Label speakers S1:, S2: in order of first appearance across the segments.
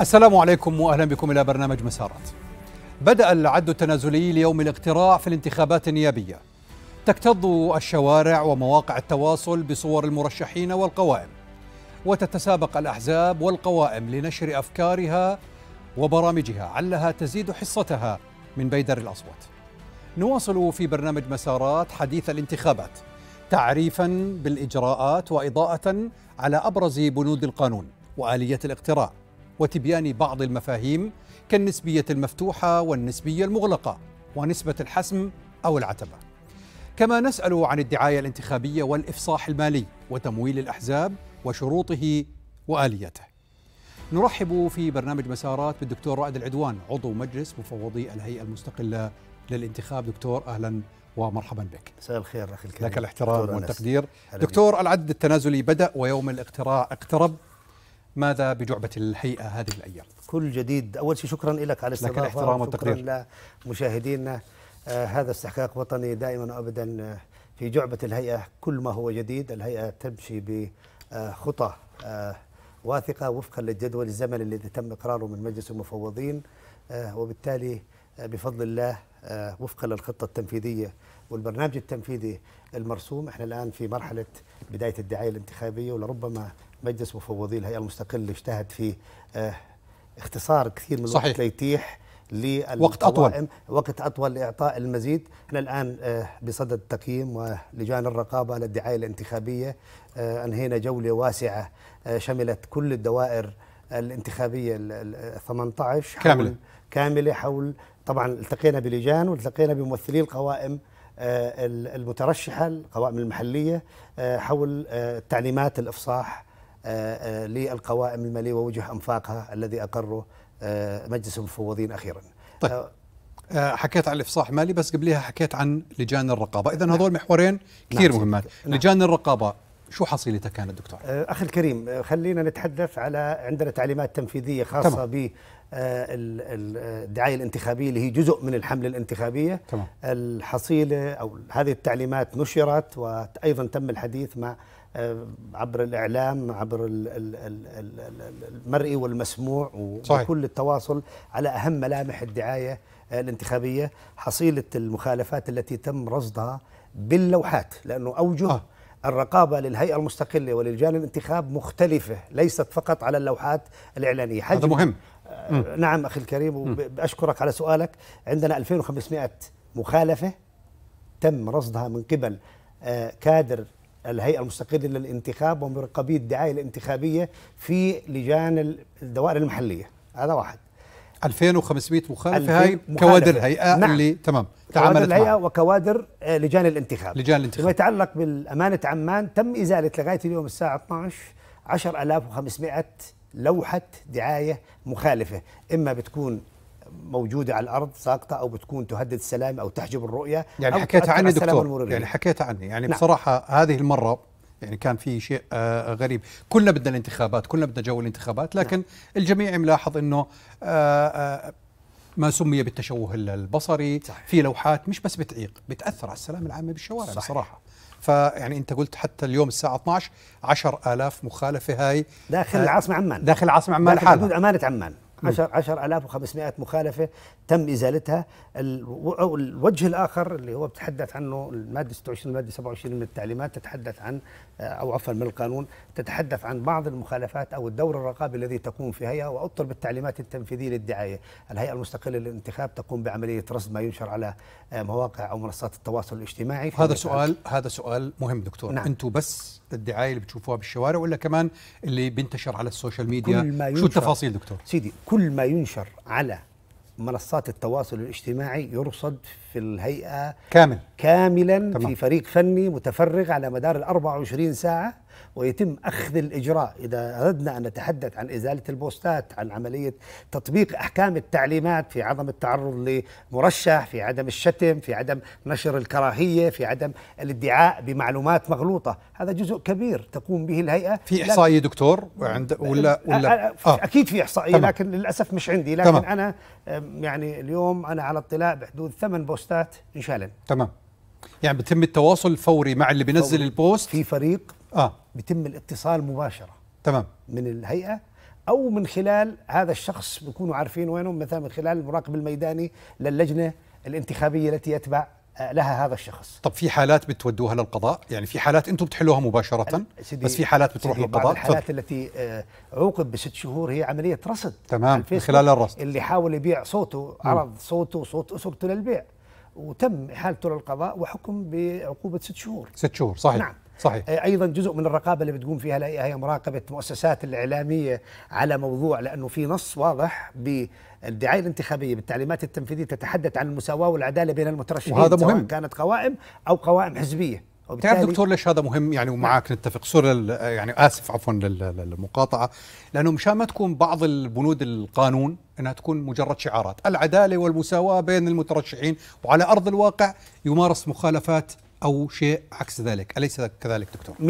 S1: السلام عليكم واهلا بكم الى برنامج مسارات. بدأ العد التنازلي ليوم الاقتراع في الانتخابات النيابيه. تكتظ الشوارع ومواقع التواصل بصور المرشحين والقوائم. وتتسابق الاحزاب والقوائم لنشر افكارها وبرامجها علها تزيد حصتها من بيدر الاصوات. نواصل في برنامج مسارات حديث الانتخابات تعريفا بالاجراءات واضاءه على ابرز بنود القانون واليه الاقتراع. وتبيان بعض المفاهيم كالنسبية المفتوحة والنسبية المغلقة ونسبة الحسم أو العتبة. كما نسأل عن الدعاية الانتخابية والإفصاح المالي وتمويل الأحزاب وشروطه وآليته. نرحب في برنامج مسارات بالدكتور رائد العدوان عضو مجلس مفوضي الهيئة المستقلة للانتخاب دكتور أهلا ومرحبا بك
S2: مساء الخير أخي الكريم لك الاحترام والتقدير دكتور
S1: العد التنازلي بدأ ويوم الاقتراع اقترب
S2: ماذا بجعبة الهيئة هذه الأيام؟ كل جديد أول شيء شكرا لك على استضافة لك الاحترام والتقدير لمشاهدينا آه هذا استحقاق وطني دائما وأبدا آه، في جعبة الهيئة كل ما هو جديد الهيئة تمشي بخطى آه واثقة وفقا للجدول الزمني الذي تم إقراره من مجلس المفوضين آه وبالتالي آه، بفضل الله آه، وفقا للخطة التنفيذية والبرنامج التنفيذي المرسوم احنا الان في مرحله بدايه الدعايه الانتخابيه ولربما مجلس مفوضي الهيئه المستقله اجتهد في آه، اختصار كثير من الوقت ليتيح وقت أطول وقت أطول لإعطاء المزيد احنا الآن آه، بصدد تقييم ولجان الرقابة للدعاية الانتخابية آه، أنهينا جولة واسعة شملت كل الدوائر الانتخابية ال 18 كاملة كاملة حول طبعا التقينا بلجان والتقينا بممثلي القوائم آه، المترشحه القوائم المحليه آه، حول آه، تعليمات الافصاح للقوائم الماليه ووجه انفاقها الذي اقره مجلس المفوضين اخيرا. طيب.
S1: حكيت عن الافصاح المالي بس قبليها حكيت عن لجان الرقابه، اذا نعم. هذول محورين كثير نعم مهمات، نعم. لجان الرقابه شو حصيلتها كانت دكتور؟
S2: أه، اخي الكريم أه، خلينا نتحدث على عندنا تعليمات تنفيذيه خاصه ب أه، الدعايه الانتخابيه اللي هي جزء من الحمله الانتخابيه تمام. الحصيله او هذه التعليمات نشرت وايضا تم الحديث مع عبر الاعلام عبر المرئي والمسموع وكل التواصل على اهم ملامح الدعايه الانتخابيه حصيله المخالفات التي تم رصدها باللوحات لانه اوجه آه. الرقابة للهيئة المستقلة وللجان الانتخاب مختلفة ليست فقط على اللوحات الإعلانية هذا مهم
S1: آه، نعم
S2: أخي الكريم وبأشكرك على سؤالك عندنا 2500 مخالفة تم رصدها من قبل آه، كادر الهيئة المستقلة للانتخاب ومرقبي الدعاية الانتخابية في لجان الدوائر المحلية هذا واحد 2500 مخالف هاي كوادر الهيئه نعم. اللي تمام تعاملت كوادر الهيئه معها. وكوادر آه، لجان الانتخاب لجان الانتخاب فيما يتعلق بالامانه عمان تم ازاله لغايه اليوم الساعه 12 10500 لوحه دعايه مخالفه اما بتكون موجوده على الارض ساقطه او بتكون تهدد السلام او تحجب الرؤيه يعني حكيت عني دكتور يعني حكيت عني يعني نعم.
S1: بصراحه هذه المره يعني كان في شيء آه، غريب كلنا بدنا الانتخابات كلنا بدنا جو الانتخابات لكن نعم. الجميع ملاحظ انه آه، آه، ما سمي بالتشوه البصري صحيح. في لوحات مش بس بتعيق بتاثر على السلام العامه بالشوارع صحيح. بصراحه فيعني انت قلت حتى اليوم الساعه 12 10000 مخالفه هاي داخل العاصمه عمان داخل العاصمه عمان حاله حدود
S2: امانه عمان 10 10500 مخالفه تم ازالتها الوجه الاخر اللي هو بتحدث عنه الماده 26 الماده 27 من التعليمات تتحدث عن آه، او عفوا من القانون تتحدث عن بعض المخالفات او الدور الرقابي الذي تقوم في هيئه واطر بالتعليمات التنفيذيه للدعايه، الهيئه المستقله للانتخاب تقوم بعمليه رصد ما ينشر على آه، مواقع او منصات التواصل الاجتماعي هذا سؤال هذا
S1: سؤال مهم دكتور نعم. انتم بس الدعايه اللي بتشوفوها بالشوارع ولا كمان اللي بينتشر على
S2: السوشيال ميديا كل ما ينشر شو التفاصيل دكتور سيدي كل ما ينشر على منصات التواصل الاجتماعي يرصد في الهيئه كامل كاملا تمام. في فريق فني متفرغ على مدار ال 24 ساعه ويتم أخذ الإجراء إذا أردنا أن نتحدث عن إزالة البوستات عن عملية تطبيق أحكام التعليمات في عدم التعرض لمرشح في عدم الشتم في عدم نشر الكراهية في عدم الادعاء بمعلومات مغلوطة هذا جزء كبير تقوم به الهيئة في إحصائية
S1: دكتور وعند
S2: ولا أه، ولا أه،, أه،, آه أكيد في إحصائية تمام. لكن للأسف مش عندي لكن تمام. أنا يعني اليوم أنا على اطلاع بحدود ثمان بوستات انشالن
S1: تمام يعني بتم التواصل الفوري مع اللي بينزل
S2: البوست في فريق اه بيتم الاتصال مباشره تمام من الهيئه او من خلال هذا الشخص بيكونوا عارفين وينهم مثلا من خلال المراقب الميداني للجنه الانتخابيه التي يتبع لها هذا الشخص
S1: طب في حالات بتودوها للقضاء يعني في حالات انتم بتحلوها مباشره بس في حالات بتروح للقضاء الحالات
S2: فضل. التي آه، عوقب بست شهور هي عمليه رصد تمام من خلال الرصد اللي حاول يبيع صوته عرض صوته وصوت اسرته للبيع وتم احالته للقضاء وحكم بعقوبه ست شهور
S1: ست شهور صحيح نعم صحيح
S2: آه، ايضا جزء من الرقابه اللي بتقوم فيها الهيئه هي مراقبه المؤسسات الاعلاميه على موضوع لانه في نص واضح بالدعايه الانتخابيه بالتعليمات التنفيذيه تتحدث عن المساواه والعداله بين المترشحين وهذا مهم سواء كانت قوائم او قوائم حزبيه تعرف دكتور
S1: ليش هذا مهم يعني ومعك نتفق سوري يعني اسف عفوا للمقاطعه لانه مشان ما تكون بعض البنود القانون انها تكون مجرد شعارات العداله والمساواه بين المترشحين وعلى ارض الواقع يمارس مخالفات أو شيء عكس ذلك أليس كذلك دكتور؟
S2: 100%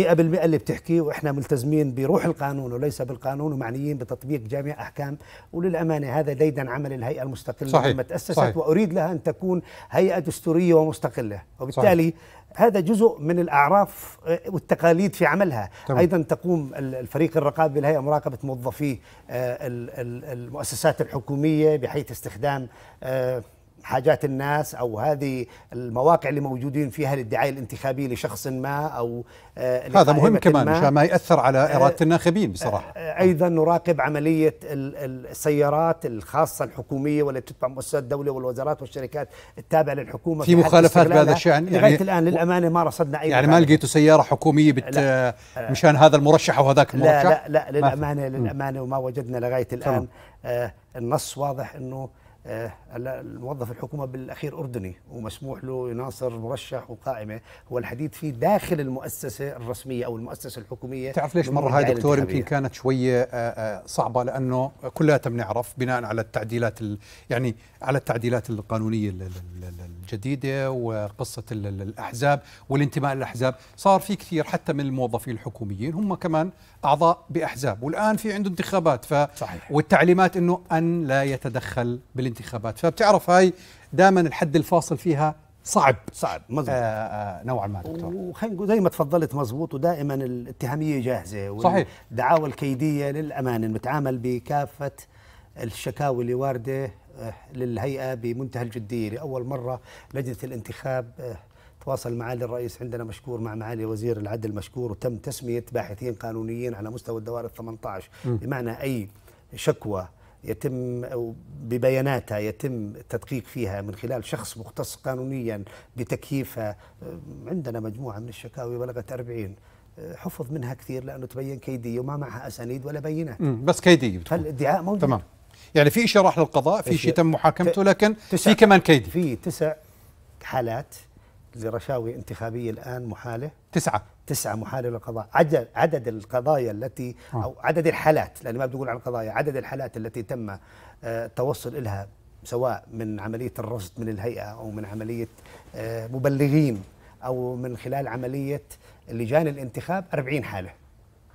S2: اللي بتحكيه وإحنا ملتزمين بروح القانون وليس بالقانون ومعنيين بتطبيق جميع أحكام وللأمانة هذا ديدا عمل الهيئة المستقلة صحيح. لما تأسست صحيح. وأريد لها أن تكون هيئة دستورية ومستقلة وبالتالي صحيح. هذا جزء من الاعراف والتقاليد في عملها طبعا. ايضا تقوم الفريق الرقابي بالهيئه مراقبه موظفي آه، المؤسسات الحكوميه بحيث استخدام آه، حاجات الناس او هذه المواقع اللي موجودين فيها للدعايه الانتخابيه لشخص ما او آه، هذا مهم كمان عشان ما. ما ياثر على آه، اراده الناخبين بصراحه آه، ايضا نراقب عمليه السيارات الخاصه الحكوميه والتي تتبع مؤسسات الدوله والوزارات والشركات التابعه للحكومه في, في مخالفات بهذا الشان يعني لغايه الان للامانه ما رصدنا اي يعني ما
S1: لقيتوا سياره حكوميه بت لا مشان هذا المرشح او هذاك المرشح لا لا, لا للامانه
S2: للامانه وما وجدنا لغايه الان آه النص واضح انه آه، الموظف الحكومه بالاخير اردني ومسموح له يناصر مرشح وقائمه هو الحديث فيه داخل المؤسسه الرسميه او المؤسسه الحكوميه تعرف ليش مره هاي دكتور يمكن
S1: كانت شويه آه، آه، صعبه لانه تم بنعرف بناء على التعديلات يعني على التعديلات القانونيه الجديده وقصه الاحزاب والانتماء للاحزاب صار في كثير حتى من الموظفين الحكوميين هم كمان اعضاء باحزاب والان في عنده انتخابات ف صحيح. والتعليمات انه ان لا يتدخل بال الانتخابات فبتعرف هاي
S2: دائما الحد الفاصل فيها صعب صعب مزبوط آه،, آه نوعا ما دكتور وخلينا نقول زي ما تفضلت مزبوط ودائما الاتهاميه جاهزه صحيح والدعاوى الكيديه للامانه المتعامل بكافه الشكاوي اللي وارده آه، للهيئه بمنتهى الجديه لاول مره لجنه الانتخاب آه، تواصل معالي الرئيس عندنا مشكور مع معالي وزير العدل مشكور وتم تسميه باحثين قانونيين على مستوى الدوائر ال 18 بمعنى اي شكوى يتم أو ببياناتها يتم التدقيق فيها من خلال شخص مختص قانونيا بتكييفها عندنا مجموعة من الشكاوي بلغت 40 أه، حفظ منها كثير لأنه تبين كيدية وما معها أسانيد ولا بينات
S1: بس كيدية فالادعاء موجود تمام يعني في شيء راح للقضاء في شيء تم محاكمته لكن في
S2: كمان كيدي في تسع حالات لرشاوي انتخابية الآن محالة تسعة تسعة محالة للقضاء عدد, عدد القضايا التي آه. أو عدد الحالات لأن ما بنقول عن القضايا عدد الحالات التي تم آه، التوصل إلها سواء من عملية الرصد من الهيئة أو من عملية آه، مبلغين أو من خلال عملية لجان الانتخاب 40 حالة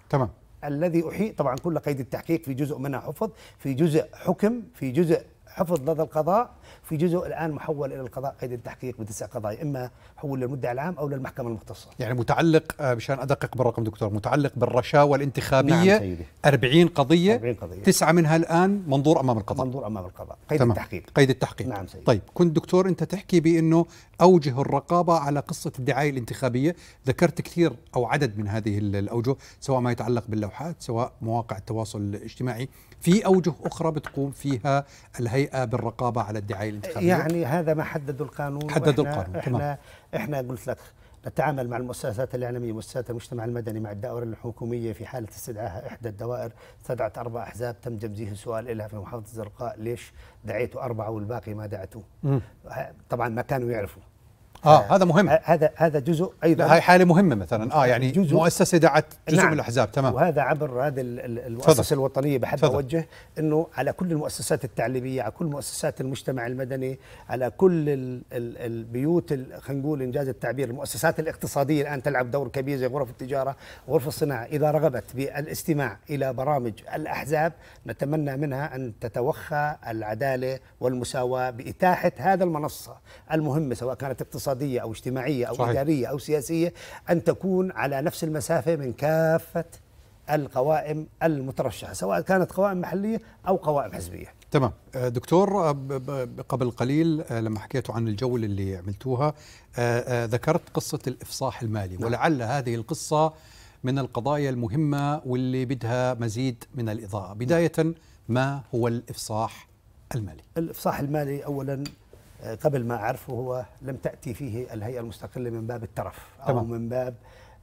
S2: تمام الذي أحيي طبعا كل قيد التحقيق في جزء منها حفظ في جزء حكم في جزء حفظ لدى القضاء في جزء الان محول الى القضاء قيد التحقيق بتسع قضايا اما حول للمدعي العام او للمحكمه المختصه يعني
S1: متعلق آه، مشان ادقق بالرقم دكتور متعلق بالرشاوى الانتخابيه نعم سيدي. 40 قضيه 40 قضيه تسعه منها الان منظور امام القضاء منظور امام القضاء قيد تمام. التحقيق قيد التحقيق نعم سيدي. طيب كنت دكتور انت تحكي بانه اوجه الرقابه على قصه الدعايه الانتخابيه ذكرت كثير او عدد من هذه الاوجه سواء ما يتعلق باللوحات سواء مواقع التواصل الاجتماعي في أوجه أخرى بتقوم فيها الهيئة بالرقابة على الدعاية الانتخابية يعني
S2: هذا ما حدده القانون حدد القانون احنا, تمام. احنا قلت لك نتعامل مع المؤسسات الإعلامية مؤسسات المجتمع المدني مع الدائرة الحكومية في حالة استدعاها إحدى الدوائر استدعت أربع أحزاب تم تنزيه سؤال إلها في محافظة الزرقاء ليش دعيتوا أربعة والباقي ما دعتوه طبعا ما كانوا يعرفوا آه،, اه هذا مهم هذا هذا جزء ايضا هاي حاله
S1: مهمه مثلا اه يعني جزء مؤسسه
S2: دعت جزء نعم من الاحزاب تمام وهذا عبر هذه المؤسسه الوطنيه بحب اوجه انه على كل المؤسسات التعليميه على كل مؤسسات المجتمع المدني على كل الـ الـ البيوت خلينا نقول انجاز التعبير المؤسسات الاقتصاديه الان تلعب دور كبير زي غرف التجاره غرف الصناعه اذا رغبت بالاستماع الى برامج الاحزاب نتمنى منها ان تتوخى العداله والمساواه باتاحه هذا المنصه المهمه سواء كانت اقتصاديه اقتصادية أو اجتماعية أو صحيح. إدارية أو سياسية أن تكون على نفس المسافة من كافة القوائم المترشحة سواء كانت قوائم محلية أو قوائم حزبية
S1: تمام آه، دكتور آه، قبل قليل آه، لما حكيتوا عن الجولة اللي عملتوها ذكرت قصة الإفصاح المالي نعم. ولعل هذه القصة من القضايا المهمة واللي بدها مزيد من الإضاءة نعم. بداية ما هو الإفصاح المالي؟
S2: الإفصاح المالي أولا قبل ما أعرفه هو لم تأتي فيه الهيئة المستقلة من باب الترف أو تمام. من باب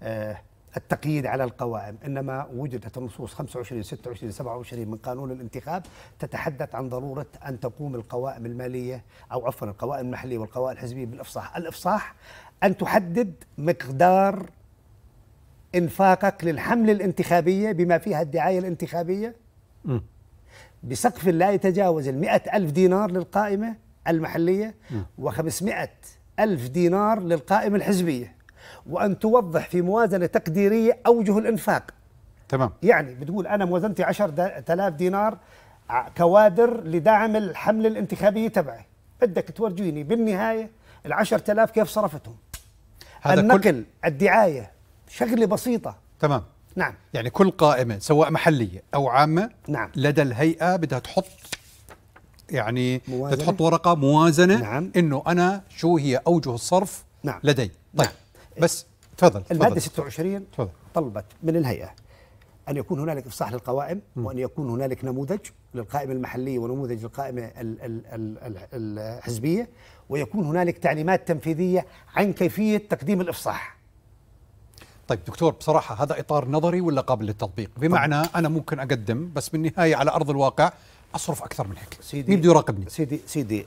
S2: آه، التقييد على القوائم إنما وجدت النصوص 25 26 27 من قانون الانتخاب تتحدث عن ضرورة أن تقوم القوائم المالية أو عفوا القوائم المحلية والقوائم الحزبية بالإفصاح الإفصاح أن تحدد مقدار انفاقك للحملة الانتخابية بما فيها الدعاية الانتخابية م. بسقف لا يتجاوز ال ألف دينار للقائمة المحلية و500 ألف دينار للقائمة الحزبية وأن توضح في موازنة تقديرية أوجه الإنفاق تمام يعني بتقول أنا موازنتي 10000 دينار كوادر لدعم الحملة الانتخابية تبعي بدك تورجيني بالنهاية ال 10000 كيف صرفتهم هذا النقل كل... الدعاية شغلة بسيطة تمام نعم
S1: يعني كل قائمة سواء محلية أو عامة نعم لدى الهيئة بدها تحط يعني موازنة. تحط ورقه موازنه نعم. انه انا شو هي اوجه الصرف نعم. لدي طيب نعم. بس تفضل الماده
S2: 26 تفضل. طلبت من الهيئه ان يكون هنالك افصاح للقوائم م. وان يكون هنالك نموذج للقائمه المحليه ونموذج للقائمه الحزبيه ويكون هنالك تعليمات تنفيذيه عن كيفيه تقديم الافصاح
S1: طيب دكتور بصراحة هذا إطار نظري ولا قابل للتطبيق بمعنى طيب. أنا ممكن أقدم بس
S2: بالنهاية على أرض الواقع اصرف اكثر من هيك سيدي مين بده يراقبني سيدي سيدي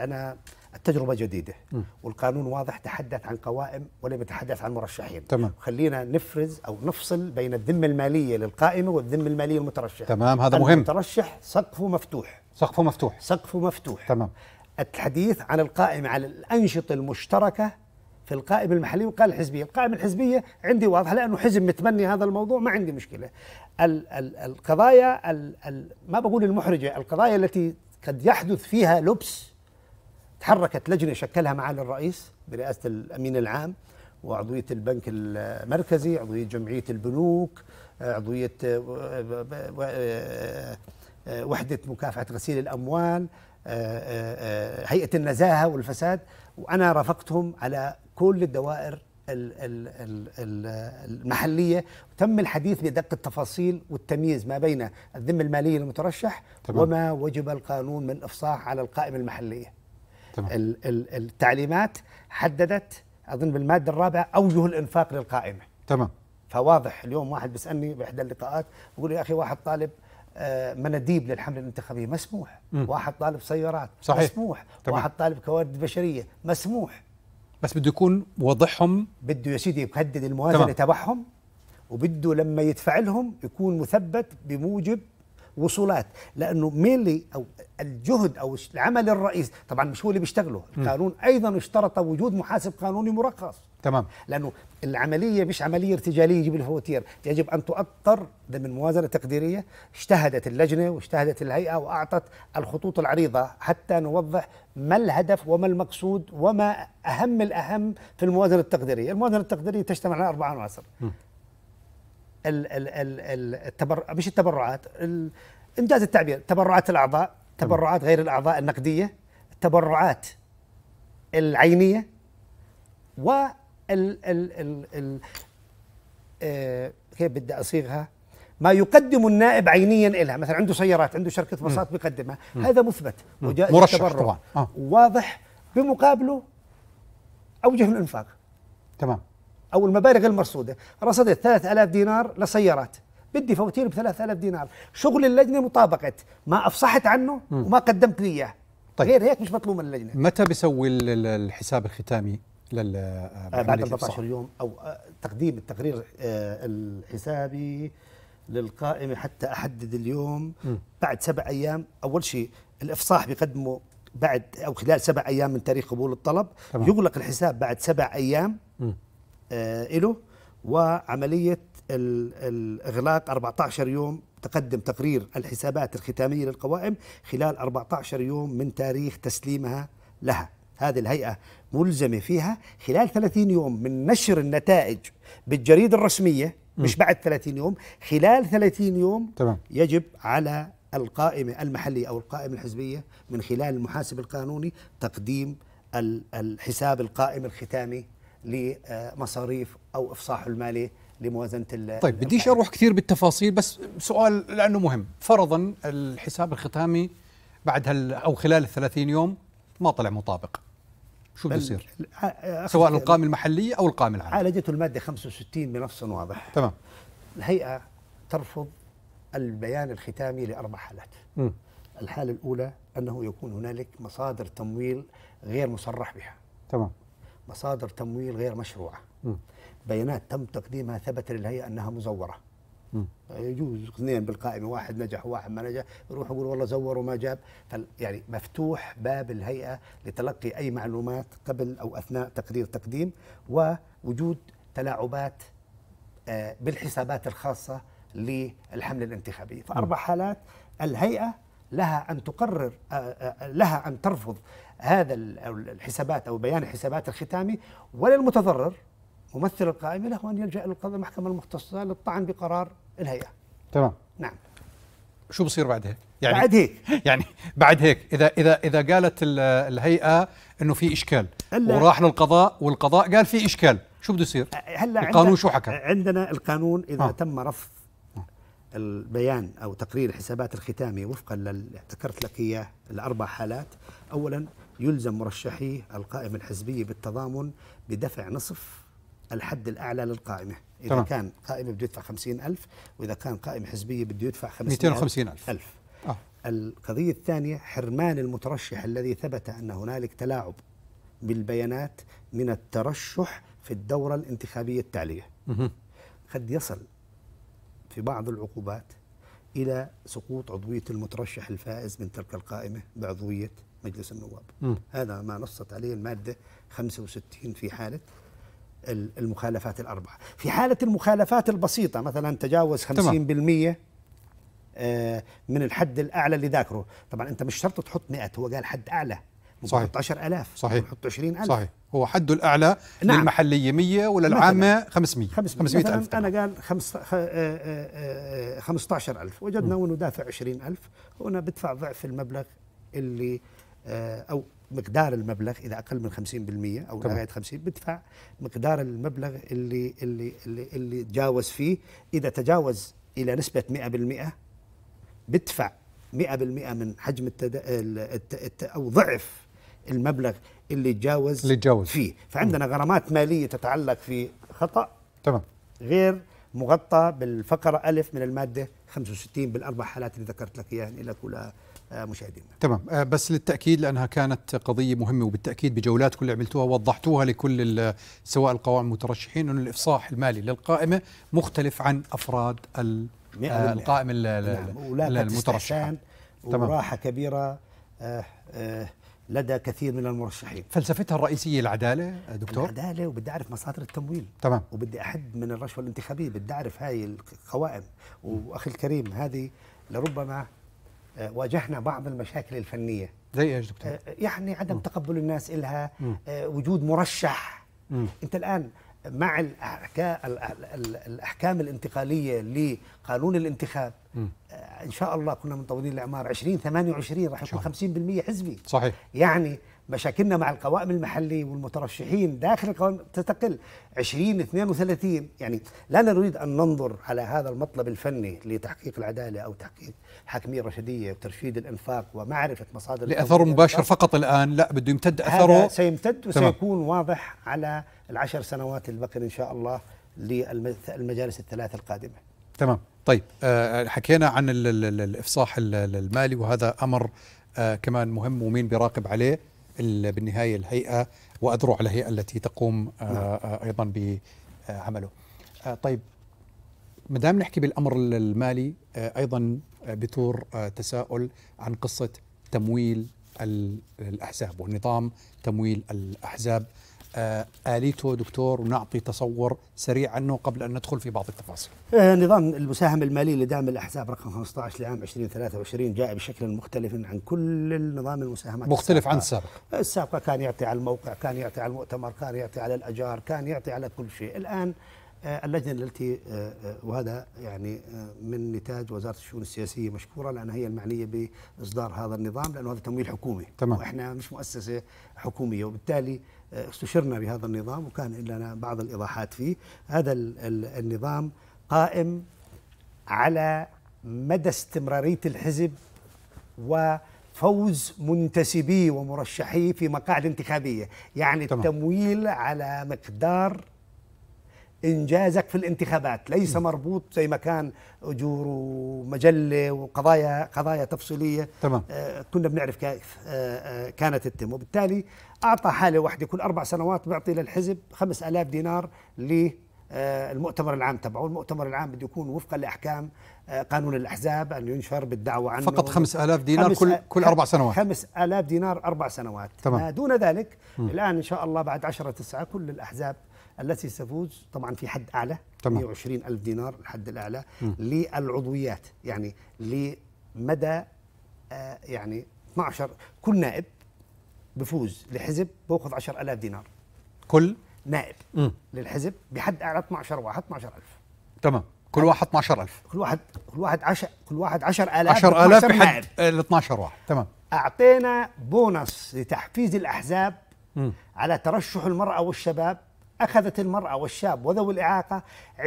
S2: انا التجربه جديده م. والقانون واضح تحدث عن قوائم ولم يتحدث عن مرشحين تمام خلينا نفرز او نفصل بين الذمه الماليه للقائمه والذمه الماليه للمترشح تمام هذا مهم المترشح سقفه مفتوح سقفه مفتوح سقفه مفتوح تمام الحديث عن القائمه على الانشطه المشتركه في القائمة المحلية والقائمة الحزبية القائمة الحزبية عندي واضحة لأنه حزب متبني هذا الموضوع ما عندي مشكلة ال ال القضايا ال ال ما بقول المحرجة القضايا التي قد يحدث فيها لبس تحركت لجنة شكلها معالي الرئيس برئاسة الأمين العام وعضوية البنك المركزي عضوية جمعية البنوك عضوية وحدة مكافحة غسيل الأموال آه، آه، آه، هيئة النزاهة والفساد وأنا رافقتهم على كل الدوائر المحليه تم الحديث بدقه التفاصيل والتمييز ما بين الذمه الماليه للمترشح طبعا. وما وجب القانون من افصاح على القائمه المحليه طبعا. التعليمات حددت اظن بالماده الرابعه اوجه الانفاق للقائمه تمام فواضح اليوم واحد بيسالني باحدى اللقاءات بيقول يا اخي واحد طالب آه، مناديب للحملة الانتخابية مسموح م. واحد طالب سيارات صحيح. مسموح طبعا. واحد طالب كوارد بشرية مسموح بس بده يكون واضحهم بده يا سيدي يهدد الموازنه تبعهم وبده لما يدفع لهم يكون مثبت بموجب وصولات لانه ميلي او الجهد او العمل الرئيس طبعا مش هو اللي بيشتغله القانون ايضا اشترط وجود محاسب قانوني مرخص تمام لانه العمليه مش عمليه ارتجاليه يجيب الفواتير يجب ان تؤطر ضمن موازنه تقديريه اجتهدت اللجنه واجتهدت الهيئه واعطت الخطوط العريضه حتى نوضح ما الهدف وما المقصود وما اهم الاهم في الموازنه التقديريه الموازنه التقديريه تشتمل على اربع عناصر التبر... مش التبرعات انجاز التعبير تبرعات الاعضاء تبرعات غير الاعضاء النقديه التبرعات العينيه و آه، كيف بدي اصيغها ما يقدم النائب عينيا لها مثلا عنده سيارات عنده شركه باصات بيقدمها هذا مثبت مرشح طبعا آه. واضح بمقابله اوجه الانفاق تمام أو المبالغ المرصودة رصدت 3000 دينار لسيارات بدي فواتير ب 3000 دينار شغل اللجنة مطابقة ما أفصحت عنه وما قدمت لي إياه طيب. غير هيك مش مطلوب من اللجنة
S1: متى بسوي الحساب الختامي لل آه، بعد 14
S2: يوم أو آه، تقديم التقرير آه، الحسابي للقائمة حتى أحدد اليوم م. بعد سبع أيام أول شيء الإفصاح بيقدمه بعد أو خلال سبع أيام من تاريخ قبول الطلب طبعا. يغلق الحساب بعد سبع أيام م. له آه، وعملية الإغلاق 14 يوم تقدم تقرير الحسابات الختامية للقوائم خلال 14 يوم من تاريخ تسليمها لها هذه الهيئة ملزمة فيها خلال 30 يوم من نشر النتائج بالجريدة الرسمية مش بعد 30 يوم خلال 30 يوم تمام. يجب على القائمة المحلية أو القائمة الحزبية من خلال المحاسب القانوني تقديم الحساب القائم الختامي لمصاريف او افصاحه المالي لموازنه ال طيب بديش
S1: اروح كثير بالتفاصيل بس سؤال لانه مهم فرضا الحساب الختامي بعد هال او خلال ال 30 يوم ما طلع
S2: مطابق شو بده يصير؟ سواء القائمه المحليه او القائمه العامه عالجته الماده 65 بنص واضح تمام الهيئه ترفض البيان الختامي لاربع حالات م. الحاله الاولى انه يكون هنالك مصادر تمويل غير مصرح بها تمام مصادر تمويل غير مشروعه م. بيانات تم تقديمها ثبت للهيئه انها مزوره م. يجوز اثنين بالقائمه واحد نجح وواحد ما نجح يروح يقول والله زور وما جاب يعني مفتوح باب الهيئه لتلقي اي معلومات قبل او اثناء تقرير تقديم ووجود تلاعبات آه، بالحسابات الخاصه للحمله الانتخابيه فاربع حالات الهيئه لها ان تقرر آه، آه، لها ان ترفض هذا الحسابات أو بيان الحسابات الختامي ولا المتضرر ممثل القائمة له أن يلجأ المحكمه المختصة للطعن بقرار الهيئة تمام نعم
S1: شو بصير بعد هيك؟ يعني بعد هيك يعني بعد هيك اذا اذا اذا قالت الهيئه انه في اشكال وراح للقضاء والقضاء قال في اشكال شو بده يصير؟ هلا القانون شو حكى؟
S2: عندنا القانون اذا آه. تم رفض البيان او تقرير الحسابات الختامي وفقا ذكرت لك اياه الاربع حالات اولا يلزم مرشحي القائمة الحزبية بالتضامن بدفع نصف الحد الأعلى للقائمة إذا طبعا. كان قائمة بده يدفع 50000 وإذا كان قائمة حزبية بده يدفع 250000 ألف آه. القضية الثانية حرمان المترشح الذي ثبت أن هنالك تلاعب بالبيانات من الترشح في الدورة الانتخابية التالية قد يصل في بعض العقوبات إلى سقوط عضوية المترشح الفائز من تلك القائمة بعضوية مجلس النواب م. هذا ما نصت عليه المادة 65 في حالة المخالفات الأربعة في حالة المخالفات البسيطة مثلا تجاوز 50% آه، من الحد الأعلى اللي ذاكره طبعا أنت مش شرط تحط 100 هو قال حد أعلى ممكن صحيح. تحط 10000 صحيح تحط 20000 صحيح هو حده الأعلى نعم. للمحلية 100 وللعامة
S1: 500 500
S2: أنا قال 15000 آه، آه، وجدنا أنه دافع 20000 هنا بدفع ضعف المبلغ اللي آه، او مقدار المبلغ اذا اقل من 50% او لغايه 50 بدفع مقدار المبلغ اللي اللي اللي, اللي تجاوز فيه اذا تجاوز الى نسبه 100% بدفع 100% من حجم التد... الت... الت... او ضعف المبلغ اللي تجاوز اللي تجاوز فيه فعندنا غرامات ماليه تتعلق في خطا تمام غير مغطى بالفقره الف من الماده 65 بالاربع حالات اللي ذكرت لك اياها الى كلها مشاهدينا
S1: تمام آه، بس للتأكيد لأنها كانت قضية مهمة وبالتأكيد بجولاتكم اللي عملتوها وضحتوها لكل سواء القوائم المترشحين أنه الإفصاح المالي للقائمة مختلف عن أفراد آه، القائمة نعم. المترشحة
S2: وراحة كبيرة آه، لدى كثير من المرشحين فلسفتها الرئيسية العدالة دكتور؟ العدالة وبدي أعرف مصادر التمويل تمام وبدي أحد من الرشوة الانتخابية بدي أعرف هاي القوائم وأخي الكريم هذه لربما آه، واجهنا بعض المشاكل الفنيه زي ايش دكتور؟ آه، آه، يعني عدم م. تقبل الناس لها وجود مرشح م. انت الان مع الاحكام الانتقاليه لقانون الانتخاب م. ان شاء الله كنا منطولين الاعمار 20 28 راح يكون 50% حزبي صحيح يعني مشاكلنا مع القوائم المحلية والمترشحين داخل القوائم تستقل 20 32 يعني لا نريد أن ننظر على هذا المطلب الفني لتحقيق العدالة أو تحقيق حاكمية رشدية وترشيد الأنفاق ومعرفة مصادر لأثره مباشر
S1: فقط الآن لا بده يمتد أثره هذا سيمتد وسيكون
S2: تمام. واضح على العشر سنوات الباقية إن شاء الله للمجالس الثلاثة القادمة
S1: تمام طيب آه، حكينا عن الإفصاح المالي وهذا أمر آه، كمان مهم ومين بيراقب عليه بالنهايه الهيئه وادرو الهيئه التي تقوم آه، نعم. آه، ايضا بعمله. آه، طيب ما دام نحكي بالامر المالي ايضا بتور تساؤل عن قصه تمويل الاحزاب ونظام تمويل الاحزاب آه، آليته دكتور ونعطي تصور سريع
S2: عنه قبل أن ندخل في بعض التفاصيل آه، نظام المساهمة المالية لدعم الأحزاب رقم 15 لعام 2023 جاء بشكل مختلف عن كل النظام المساهمات مختلف السابقة. عن السابق السابق كان يعطي على الموقع كان يعطي على المؤتمر كان يعطي على الأجار كان يعطي على كل شيء الآن آه، اللجنة التي وهذا يعني من نتاج وزارة الشؤون السياسية مشكورة لأنها هي المعنية بإصدار هذا النظام لأنه هذا تمويل حكومي تمام. وإحنا مش مؤسسة حكومية وبالتالي استشرنا بهذا النظام وكان لنا بعض الإيضاحات فيه هذا النظام قائم على مدى استمرارية الحزب وفوز منتسبيه ومرشحيه في مقاعد انتخابية يعني تمام. التمويل على مقدار انجازك في الانتخابات ليس مربوط زي ما كان اجور ومجله وقضايا قضايا تفصيليه تمام آه كنا بنعرف كيف آه, آه، كانت تتم وبالتالي اعطى حاله واحده كل اربع سنوات بيعطي للحزب 5000 دينار ل آه، المؤتمر العام تبعه المؤتمر العام بده يكون وفقا لاحكام آه، قانون الاحزاب ان ينشر بالدعوه عنه فقط 5000 دينار كل كل اربع سنوات 5000 دينار اربع سنوات تمام. دون ذلك م. الان ان شاء الله بعد 10 9 كل الاحزاب التي ستفوز طبعا في حد أعلى تمام. 120 ألف دينار الحد الأعلى م. للعضويات يعني لمدى آه يعني 12 كل نائب بفوز لحزب 10 10000 دينار كل نائب م. للحزب بحد اعلى 12 واحد 12000 تمام كل واحد 12000 كل واحد كل واحد 10 كل واحد 10000 10000 بحد
S1: ال 12 واحد تمام
S2: اعطينا بونص لتحفيز الاحزاب م. على ترشح المراه والشباب أخذت المرأة والشاب وذوي الإعاقة 20%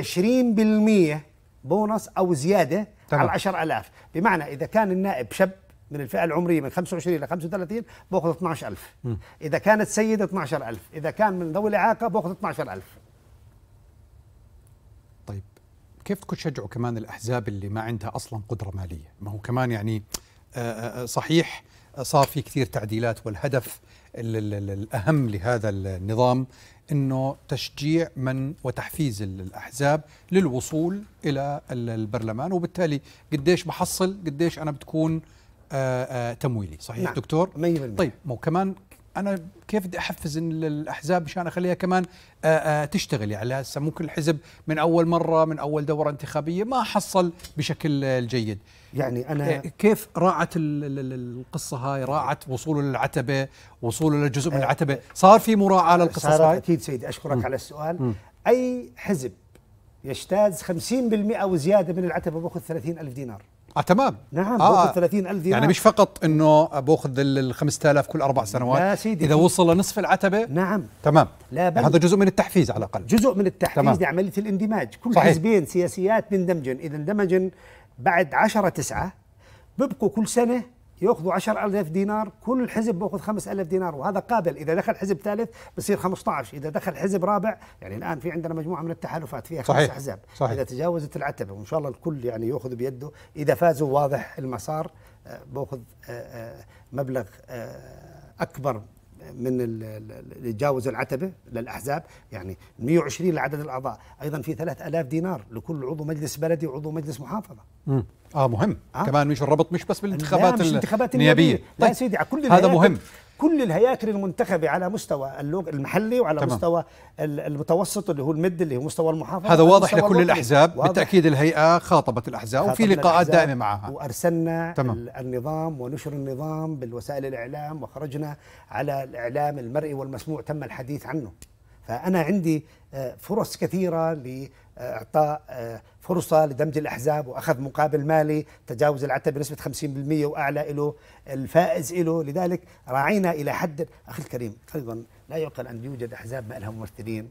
S2: بونص أو زيادة طبعا. على 10000 بمعنى إذا كان النائب شاب من الفئة العمرية من 25 إلى 35 باخذ 12000 إذا كانت سيدة 12000 إذا كان من ذوي الإعاقة باخذ 12000
S1: طيب كيف تشجعوا كمان الأحزاب اللي ما عندها أصلا قدرة مالية ما هو كمان يعني آه، آه، آه، صحيح صار في كثير تعديلات والهدف الأهم لهذا النظام انه تشجيع من وتحفيز الاحزاب للوصول الى البرلمان وبالتالي قديش بحصل قديش انا بتكون آه، آه، تمويلي صحيح نعم. دكتور طيب مو كمان انا كيف بدي احفز الاحزاب مشان اخليها كمان آآ آآ تشتغل يعني هسه ممكن الحزب من اول مره من اول دوره انتخابيه ما حصل بشكل جيد يعني انا كيف راعت القصه هاي راعت وصوله للعتبه وصوله
S2: لجزء من العتبه
S1: صار في مراعاه للقصص هاي اكيد
S2: سيدي اشكرك م. على السؤال م. اي حزب يجتاز 50% وزياده من العتبه باخذ 30 ألف دينار
S1: اه تمام نعم آه باخذ 30000 يعني دينار يعني مش فقط انه باخذ ال 5000 كل اربع سنوات لا سيدي اذا
S2: وصل لنصف العتبه نعم تمام لا بل يعني هذا جزء من التحفيز على الاقل جزء من التحفيز لعمليه الاندماج كل صحيح. حزبين سياسيات بيندمجن اذا اندمجن بعد 10 9 بيبقوا كل سنه ياخذوا 10000 دينار كل حزب باخذ 5000 دينار وهذا قابل اذا دخل حزب ثالث بصير 15 اذا دخل حزب رابع يعني الان في عندنا مجموعه من التحالفات فيها خمس احزاب صحيح. اذا تجاوزت العتبه وان شاء الله الكل يعني ياخذ بيده اذا فازوا واضح المسار آه، باخذ آه، آه، مبلغ اكبر من اللي تجاوز العتبه للاحزاب يعني 120 لعدد الاعضاء ايضا في 3000 دينار لكل عضو مجلس بلدي وعضو مجلس محافظه
S1: مم. اه مهم آه؟ كمان مش
S2: الربط مش بس بالانتخابات لا مش النيابيه, النيابية. طيب. لا سيدي على كل هذا مهم كل الهياكل المنتخبه على مستوى المحلي وعلى تمام. مستوى المتوسط اللي هو المد اللي هو مستوى المحافظه هذا واضح لكل الوطني. الاحزاب واضح. بالتاكيد
S1: الهيئه خاطبت الاحزاب وفي لقاءات دائمه معها
S2: وارسلنا تمام. النظام ونشر النظام بالوسائل الاعلام وخرجنا على الاعلام المرئي والمسموع تم الحديث عنه فانا عندي آه، فرص كثيره اعطاء آه، فرصه لدمج الاحزاب واخذ مقابل مالي تجاوز العتبه بنسبه 50% واعلى له الفائز له لذلك راعينا الى حد اخي الكريم ايضا لا يعقل ان يوجد احزاب ما لها ممثلين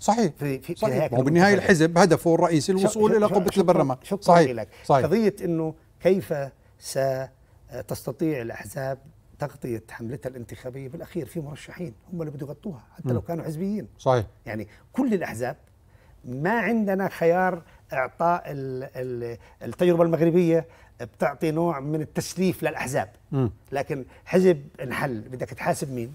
S2: صحيح في في صحيح بالنهايه الحزب هدفه الرئيسي الوصول الى قبه البرلمان شكرا صحيح لك صحيح قضيه انه كيف ستستطيع الاحزاب تغطية حملتها الانتخابية بالأخير في مرشحين هم اللي بده يغطوها حتى لو كانوا حزبيين صحيح يعني كل الأحزاب ما عندنا خيار اعطاء التجربه المغربيه بتعطي نوع من التسليف للاحزاب م. لكن حزب انحل بدك تحاسب مين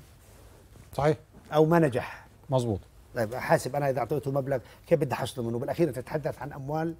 S2: صحيح او ما نجح مزبوط طيب حاسب انا اذا اعطيته مبلغ كيف بدي احصله منه بالاخير تتحدث عن اموال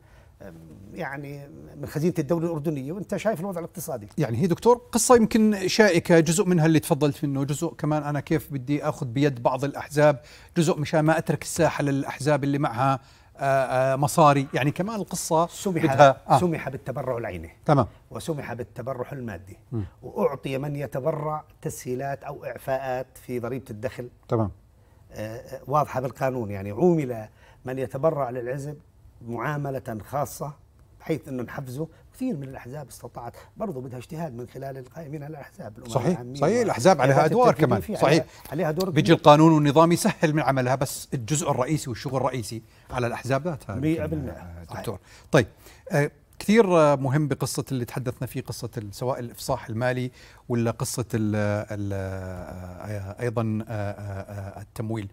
S2: يعني من خزينه الدوله الاردنيه وانت شايف الوضع الاقتصادي
S1: يعني هي دكتور قصه يمكن شائكه جزء منها اللي تفضلت منه جزء كمان انا كيف بدي اخذ بيد بعض الاحزاب جزء مشان ما اترك الساحه للاحزاب اللي
S2: معها آه، آه، مصاري يعني كمان القصة سمح بدها آه. سمح بالتبرع العيني تمام وسمح بالتبرع المادي م. وأعطي من يتبرع تسهيلات أو إعفاءات في ضريبة الدخل تمام آه, آه، واضحة بالقانون يعني عومل من يتبرع للعزب معاملة خاصة بحيث انه نحفزه كثير من الاحزاب استطاعت برضه بدها اجتهاد من خلال القائمين على الاحزاب صحيح صحيح الاحزاب عليها ادوار كمان صحيح عليها, دور بيجي
S1: القانون والنظام يسهل من عملها بس الجزء الرئيسي والشغل الرئيسي على الاحزاب ذاتها 100% آه، دكتور طيب آه، كثير مهم بقصة اللي تحدثنا فيه قصة سواء الإفصاح المالي ولا قصة الـ الـ أيضا التمويل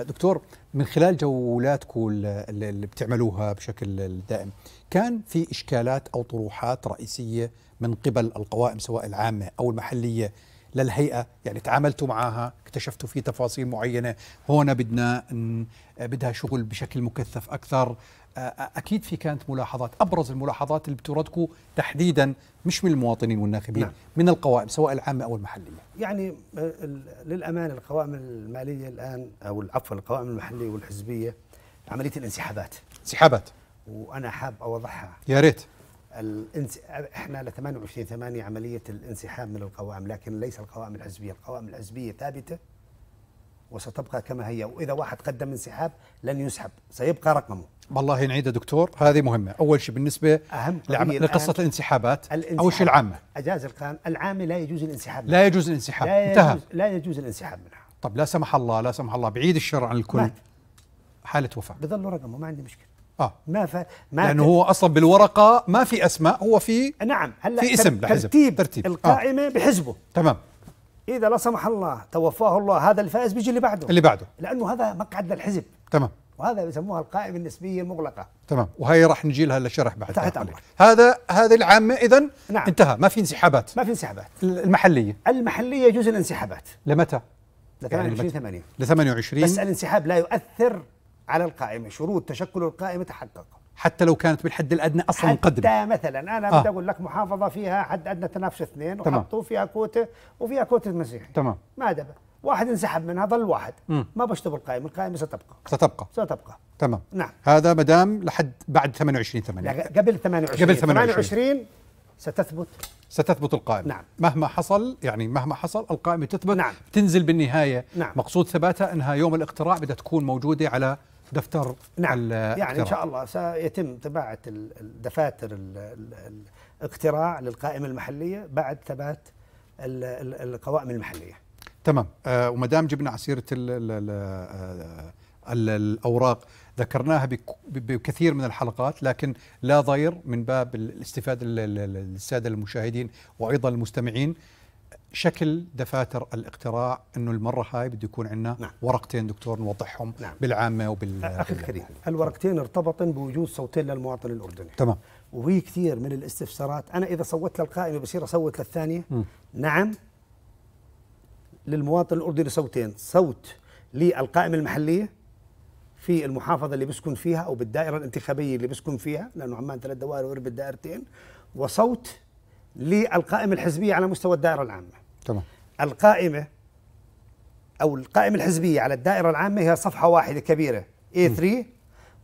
S1: دكتور من خلال جولاتكم اللي بتعملوها بشكل دائم كان في إشكالات أو طروحات رئيسية من قبل القوائم سواء العامة أو المحلية للهيئة يعني تعاملتوا معها اكتشفتوا في تفاصيل معينة هنا بدنا بدها شغل بشكل مكثف أكثر اكيد في كانت ملاحظات ابرز الملاحظات اللي بتوردكم تحديدا مش من المواطنين والناخبين نعم. من القوائم سواء العامه او المحليه
S2: يعني آه، للامانه القوائم الماليه الان او عفوا القوائم المحليه والحزبيه عمليه الانسحابات انسحابات وانا حاب اوضحها يا ريت الانس... احنا ل 28 8 عمليه الانسحاب من القوائم لكن ليس القوائم الحزبيه، القوائم الحزبيه ثابته وستبقى كما هي وإذا واحد قدم انسحاب لن يسحب سيبقى رقمه
S1: والله نعيد دكتور هذه مهمة أول شيء بالنسبة أهم لقصة الانسحابات
S2: أو شيء العامة أجاز القانون العام لا يجوز الانسحاب منها. لا يجوز
S1: الانسحاب لا انتهى
S2: لا يجوز الانسحاب منها
S1: طب لا سمح الله لا سمح الله بعيد الشر عن الكل مات. حالة وفاة بظل
S2: رقمه ما عندي مشكلة
S1: اه ما ف... ما لانه هو اصلا بالورقه ما في اسماء هو في
S2: نعم هلا في اسم ترتيب, ترتيب آه. القائمه آه. بحزبه تمام اذا لا سمح الله توفاه الله هذا الفائز بيجي اللي بعده اللي بعده لانه هذا مقعد للحزب تمام وهذا يسموها القائمه النسبيه المغلقه
S1: تمام وهي راح نجي لها للشرح بعد تحت أمر. هذا هذه
S2: العامه اذا نعم.
S1: انتهى ما في انسحابات ما في انسحابات المحليه
S2: المحليه جزء الانسحابات
S1: لمتى ل 28 يعني 8 ل 28 بس
S2: الانسحاب لا يؤثر على القائمه شروط تشكل القائمه تحقق
S1: حتى لو كانت بالحد الادنى
S2: اصلا حتى مقدمه حتى مثلا انا آه. بدي اقول لك محافظه فيها حد ادنى تنافس اثنين وحطوا فيها كوته وفيها كوته مسيحي تمام ما دبا واحد انسحب منها ظل واحد ما بشتغل القائمه القائمه ستبقى ستبقى ستبقى تمام نعم
S1: هذا ما دام لحد بعد 28 8
S2: قبل 28 قبل 28 28 ستثبت
S1: ستثبت القائمة نعم. مهما حصل يعني مهما حصل القائمة تثبت نعم. تنزل بالنهاية نعم. مقصود ثباتها أنها يوم الاقتراع بدها تكون موجودة على دفتر نعم يعني ان شاء
S2: الله سيتم طباعه الدفاتر الاقتراع للقائمه المحليه بعد ثبات القوائم المحليه
S1: تمام آه، وما دام جبنا عسيره ال آه، الاوراق ذكرناها بكثير من الحلقات لكن لا ضير من باب الاستفاده للساده المشاهدين وايضا المستمعين شكل دفاتر الاقتراع انه المره هاي بده يكون عندنا نعم. ورقتين دكتور نوضحهم نعم. بالعامه وبال اخي الكريم نعم.
S2: الورقتين ارتبطن بوجود صوتين للمواطن الاردني تمام وهي كثير من الاستفسارات انا اذا صوت للقائمه بصير اصوت للثانيه م. نعم للمواطن الاردني صوتين صوت للقائمه المحليه في المحافظه اللي بسكن فيها او بالدائره الانتخابيه اللي بسكن فيها لانه عمان ثلاث دوائر وربت دائرتين وصوت للقائمة الحزبية على مستوى الدائرة العامة تمام القائمة أو القائمة الحزبية على الدائرة العامة هي صفحة واحدة كبيرة A3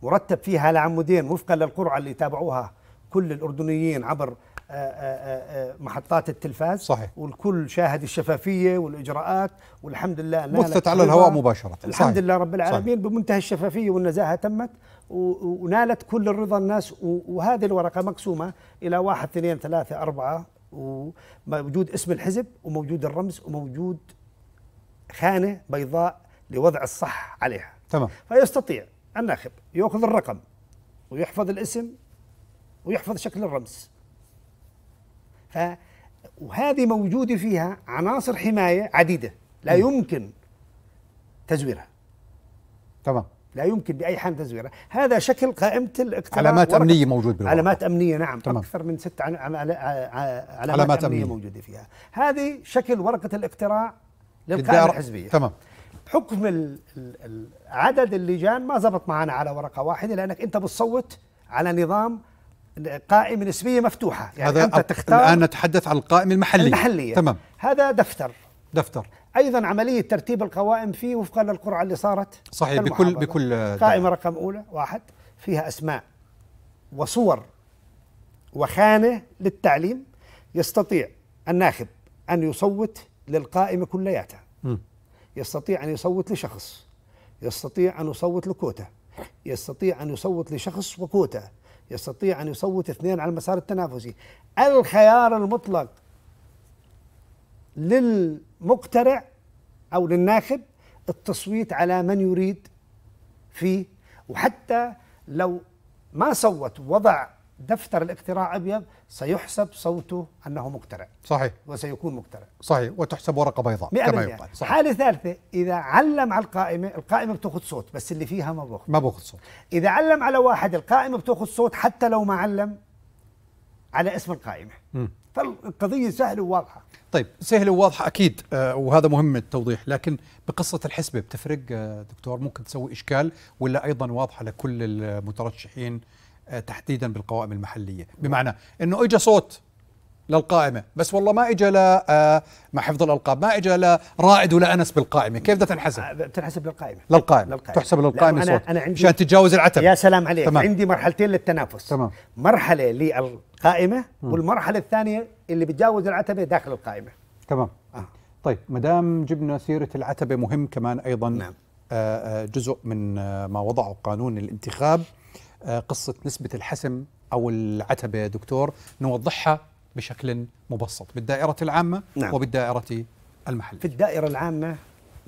S2: مرتب فيها لعمودين وفقا للقرعة اللي تابعوها كل الأردنيين عبر آه، آه، آه، محطات التلفاز صحيح والكل شاهد الشفافيه والاجراءات والحمد لله بثت على الهواء مباشره الحمد صحيح. لله رب العالمين صحيح. بمنتهى الشفافيه والنزاهه تمت ونالت كل الرضا الناس وهذه الورقة مقسومة إلى واحد اثنين ثلاثة أربعة وموجود اسم الحزب وموجود الرمز وموجود خانة بيضاء لوضع الصح عليها تمام فيستطيع الناخب يأخذ الرقم ويحفظ الاسم ويحفظ شكل الرمز ف وهذه موجودة فيها عناصر حماية عديدة لا يمكن تزويرها تمام لا يمكن بأي حال تزويره هذا شكل قائمة الاقتراع علامات أمنية موجودة بالواقع. علامات أمنية نعم تمام. أكثر من ست علامات, علامات أمنية, أمنية موجودة فيها هذه شكل ورقة الاقتراع
S1: للقائمة الحزبية تمام
S2: حكم ال ال عدد اللجان ما زبط معنا على ورقة واحدة لأنك أنت بتصوت على نظام قائمة نسبية مفتوحة يعني هذا أنت تختار الآن
S1: نتحدث عن القائمة المحلية المحلية تمام
S2: هذا دفتر دفتر ايضا عمليه ترتيب القوائم فيه وفقا للقرعه اللي صارت صحيح بكل بكل قائمه رقم اولى واحد فيها اسماء وصور وخانه للتعليم يستطيع الناخب ان يصوت للقائمه كلياتها يستطيع ان يصوت لشخص يستطيع ان يصوت لكوتا يستطيع ان يصوت لشخص وكوتا يستطيع ان يصوت اثنين على المسار التنافسي الخيار المطلق لل للمقترع أو للناخب التصويت على من يريد فيه وحتى لو ما صوت وضع دفتر الاقتراع ابيض سيحسب صوته انه مقترع صحيح وسيكون مقترع صحيح وتحسب ورقه بيضاء كما يقال صحيح. حاله ثالثه اذا علم على القائمه القائمه بتاخذ صوت بس اللي فيها ما باخذ ما باخذ صوت اذا علم على واحد القائمه بتاخذ صوت حتى لو ما علم على اسم القائمه
S1: م. فالقضيه
S2: سهله وواضحه
S1: طيب سهل وواضح اكيد آه، وهذا مهم التوضيح لكن بقصه الحسبه بتفرق آه، دكتور ممكن تسوي اشكال ولا ايضا واضحه لكل المترشحين آه، تحديدا بالقوائم المحليه بمعنى انه اجى صوت للقائمة بس والله ما إجا لا آه، مع حفظ الألقاب ما إجا رائد ولا أنس
S2: بالقائمة كيف بدها تنحسب؟ آه، بتنحسب للقائمة للقائمة, للقائمة. تحسب للقائمة أنا, أنا عندي عشان تتجاوز العتب يا سلام عليك تمام. عندي مرحلتين للتنافس تمام. مرحلة للقائمة والمرحلة الثانية اللي بتجاوز العتبة داخل القائمة
S1: تمام آه. طيب مدام جبنا سيرة العتبة مهم كمان أيضا نعم. آه، جزء من ما وضعه قانون الانتخاب قصة نسبة الحسم أو العتبة دكتور نوضحها بشكل مبسط بالدائرة العامة نعم. وبالدائرة المحلية في الدائرة العامة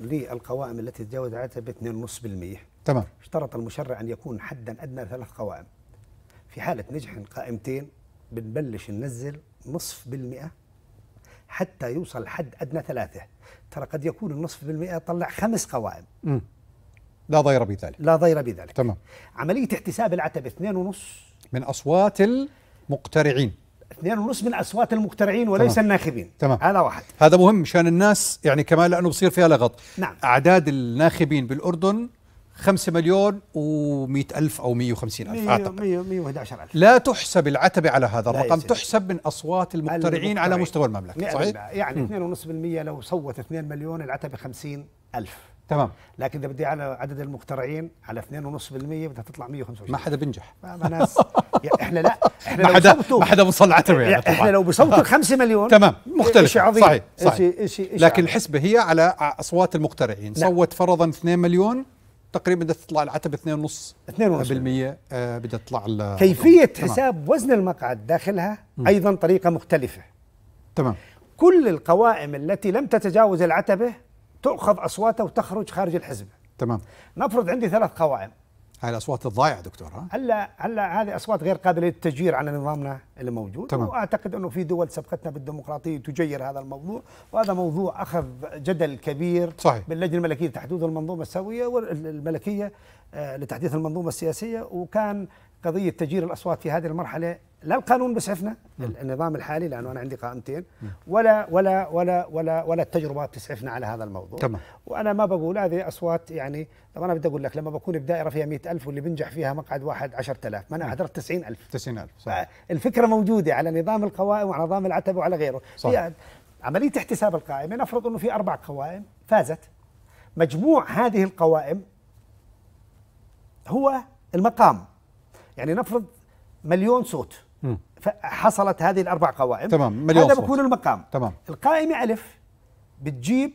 S2: للقوائم التي تتجاوز عادتها ب 2.5% تمام اشترط المشرع أن يكون حدا أدنى ثلاث قوائم في حالة نجح قائمتين بنبلش ننزل نصف بالمئة حتى يوصل حد أدنى ثلاثة ترى قد يكون النصف بالمئة طلع خمس قوائم م. لا ضير بذلك لا ضير بذلك تمام عملية احتساب العتبة
S1: 2.5 من أصوات المقترعين اثنين ونص من اصوات المقترعين وليس تمام. الناخبين تمام. هذا واحد هذا مهم مشان الناس يعني كمان لانه بصير فيها لغط نعم اعداد الناخبين بالاردن 5 مليون و100 ألف أو 150 ألف أعتقد
S2: 111 ألف
S1: لا تحسب العتبة على هذا الرقم تحسب من أصوات
S2: المقترعين على مستوى المملكة صحيح؟ يعني 2.5% لو صوت 2 مليون العتبة 50 ألف تمام لكن اذا بدي على عدد المخترعين على 2.5% بدها تطلع 125 ما حدا بينجح ما ناس احنا لا احنا ما حدا ما حدا بوصل العتبه يعني طبعا احنا لو بصوتوا آه. 5 مليون تمام مختلف شيء عظيم صحيح, صحيح. إشي إشي لكن عظيم.
S1: الحسبه هي على اصوات المخترعين نعم. صوت فرضا 2 مليون تقريبا بدها تطلع العتبه 2.5 2.5% آه بدها تطلع كيفيه حساب
S2: تمام. وزن المقعد داخلها م. ايضا طريقه مختلفه تمام كل القوائم التي لم تتجاوز العتبه تؤخذ أصواته وتخرج خارج الحزب تمام نفرض عندي ثلاث قوائم هاي الاصوات الضايعه دكتور ها هلا هلا هذه اصوات غير قابله للتجير على نظامنا اللي موجود تمام. واعتقد انه في دول سبقتنا بالديمقراطيه تجير هذا الموضوع وهذا موضوع اخذ جدل كبير صحيح. باللجنه الملكيه لتحديث المنظومه السويه والملكيه آه، لتحديث المنظومه السياسيه وكان قضيه تجير الاصوات في هذه المرحله لا القانون بيسعفنا نعم. النظام الحالي لانه انا عندي قائمتين ولا ولا ولا ولا ولا التجربه بتسعفنا على هذا الموضوع تمام وانا ما بقول هذه اصوات يعني طب انا بدي اقول لك لما بكون بدائره فيها ألف واللي بنجح فيها مقعد واحد 10000 ما انا حضرت 90000 90000 صح الفكره موجوده على نظام القوائم وعلى نظام العتبه وعلى غيره صح. عمليه احتساب القائمه يعني نفرض انه في اربع قوائم فازت مجموع هذه القوائم هو المقام يعني نفرض مليون صوت فحصلت هذه الاربع قوائم تمام مليون هذا بكون المقام تمام القائمه ألف بتجيب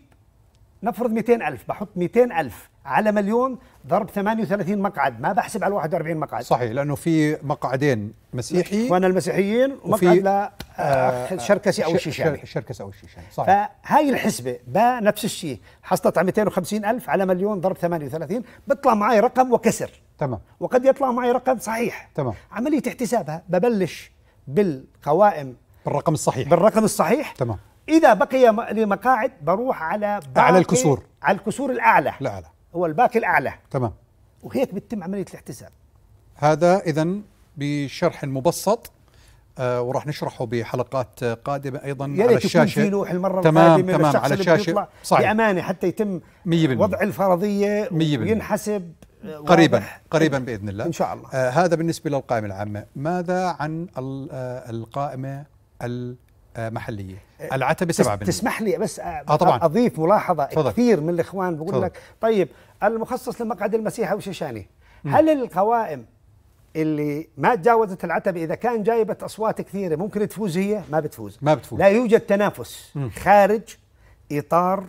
S2: نفرض 200000 بحط 200000 على مليون ضرب 38 مقعد ما بحسب على 41 مقعد صحيح لانه في مقعدين مسيحي وانا المسيحيين ومقعد لا
S1: آه، آه، شركسي او الشيشاني الشركسي او الشيشاني صحيح
S2: فهاي الحسبه با نفس الشيء حصلت على 250000 على مليون ضرب 38 بيطلع معي رقم وكسر تمام وقد يطلع معي رقم صحيح تمام عمليه احتسابها ببلش بالقوائم بالرقم الصحيح بالرقم الصحيح تمام اذا بقي لي مقاعد بروح على اعلى الكسور على الكسور الاعلى الاعلى هو الباقي الاعلى تمام وهيك بتتم عمليه الاحتساب
S1: هذا اذا بشرح مبسط آه وراح نشرحه بحلقات قادمه ايضا يعني على الشاشه في لوح المره تمام القادمه تمام على الشاشه بامانه
S2: حتى يتم 100% وضع الفرضيه وينحسب قريبا قريبا باذن الله ان شاء
S1: الله آه هذا بالنسبه للقائمه العامه ماذا عن آه، القائمه
S2: المحليه إيه، العتبه 7 تسمح لي بس آه,
S1: آه، طبعا.
S2: اضيف ملاحظه فضل. كثير من الاخوان بقول فضل. لك طيب المخصص لمقعد المسيحي وشيشاني هل القوائم اللي ما تجاوزت العتبة إذا كان جايبة أصوات كثيرة ممكن تفوز هي ما بتفوز ما بتفوز لا يوجد تنافس خارج إطار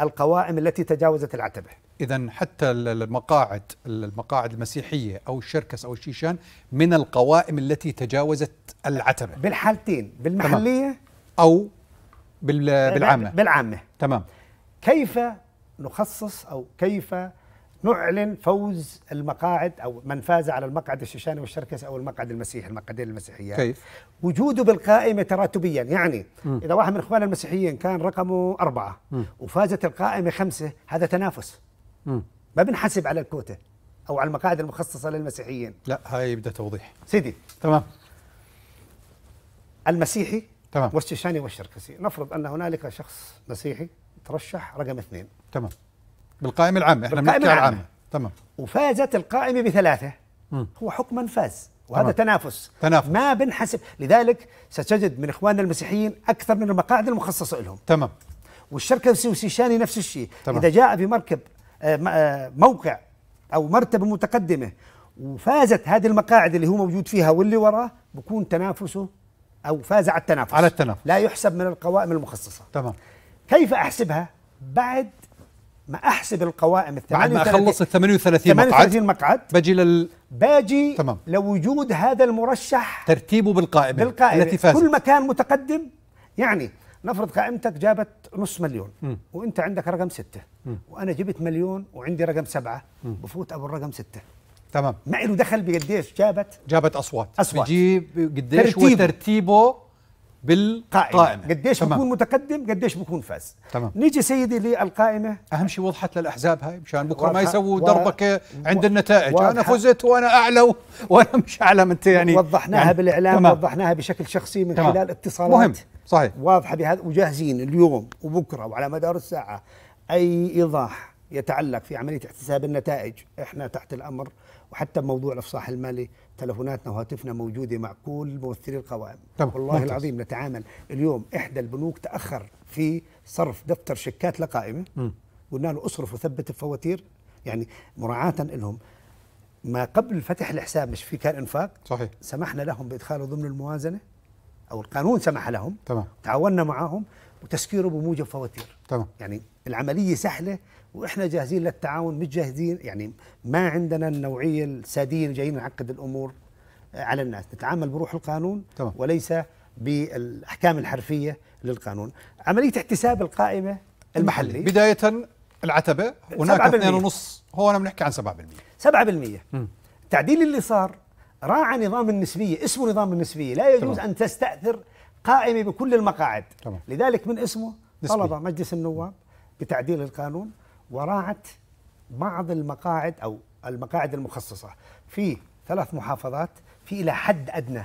S2: القوائم التي تجاوزت العتبة
S1: اذا حتى المقاعد المقاعد المسيحيه او الشركس او الشيشان من القوائم التي تجاوزت العتبه بالحالتين بالمحليه
S2: تمام. او بالعامه بالعامه تمام كيف نخصص او كيف نعلن فوز المقاعد او من فاز على المقعد الشيشاني والشركس او المقعد المسيحي المقعدين المسيحيين كيف وجوده بالقائمه تراتبيا يعني م. اذا واحد من اخواننا المسيحيين كان رقمه أربعة م. وفازت القائمه خمسة هذا تنافس ما بنحسب على الكوتا او على المقاعد المخصصه للمسيحيين لا هاي يبدا توضيح سيدي تمام المسيحي تمام والشيشاني والشركسي نفرض ان هنالك شخص مسيحي ترشح رقم اثنين تمام بالقائمه العامه احنا بنحكي العامة. العامه تمام وفازت القائمه بثلاثه هو حكما فاز وهذا تنافس تنافس ما بنحسب لذلك ستجد من اخواننا المسيحيين اكثر من المقاعد المخصصه لهم تمام والشركسي والسيشاني نفس الشيء تمام. اذا جاء بمركب آه، آه، موقع او مرتبه متقدمه وفازت هذه المقاعد اللي هو موجود فيها واللي وراه بكون تنافسه او فاز على التنافس على التنافس لا يحسب من القوائم المخصصه تمام كيف احسبها بعد ما احسب القوائم الثانيه بعد ما اخلص ال
S1: 38 مقعد 38 مقعد باجي لل
S2: باجي تمام. لوجود هذا المرشح ترتيبه بالقائمه بالقائمه التي فاز كل مكان متقدم يعني نفرض قائمتك جابت نص مليون م. وانت عندك رقم ستة م. وانا جبت مليون وعندي رقم سبعة م. بفوت ابو الرقم ستة تمام ما له دخل بقديش جابت
S1: جابت اصوات اصوات بجيب قديش ترتيبه, ترتيبه بالقائمه قديش تمام. بكون متقدم قديش بكون فاز تمام نيجي سيدي للقائمه اهم شيء وضحت للاحزاب هاي مشان بكره ما يسووا دربكه عند النتائج انا فزت وانا اعلى
S2: وانا مش اعلى من يعني وضحناها يعني بالاعلام تمام. وضحناها بشكل شخصي من تمام. خلال اتصالات مهم صحيح واضحه بهذا وجاهزين اليوم وبكره وعلى مدار الساعه اي ايضاح يتعلق في عمليه احتساب النتائج احنا تحت الامر وحتى موضوع الافصاح المالي تلفوناتنا وهاتفنا موجوده مع كل ممثلي القوائم طبعا. والله ممتاز. العظيم نتعامل اليوم احدى البنوك تاخر في صرف دفتر شيكات لقائمه قلنا له اصرف وثبت الفواتير يعني مراعاه لهم ما قبل فتح الحساب مش في كان انفاق صحيح سمحنا لهم بادخاله ضمن الموازنه او القانون سمح لهم تمام تعاوننا معاهم وتسكيره بموجب فواتير تمام يعني العمليه سهله واحنا جاهزين للتعاون مش جاهزين يعني ما عندنا النوعيه الساديه جايين نعقد الامور آه، على الناس نتعامل بروح القانون تمام. وليس بالاحكام الحرفيه للقانون عمليه احتساب القائمه المحليه بدايه العتبه هناك 2.5 هو انا بنحكي عن 7% 7% التعديل اللي صار راعى نظام النسبيه اسمه نظام النسبيه لا يجوز طبعا. ان تستاثر قائمه بكل المقاعد طبعا. لذلك من اسمه نسبي. طلب مجلس النواب بتعديل القانون وراعت بعض المقاعد او المقاعد المخصصه في ثلاث محافظات في الى حد ادنى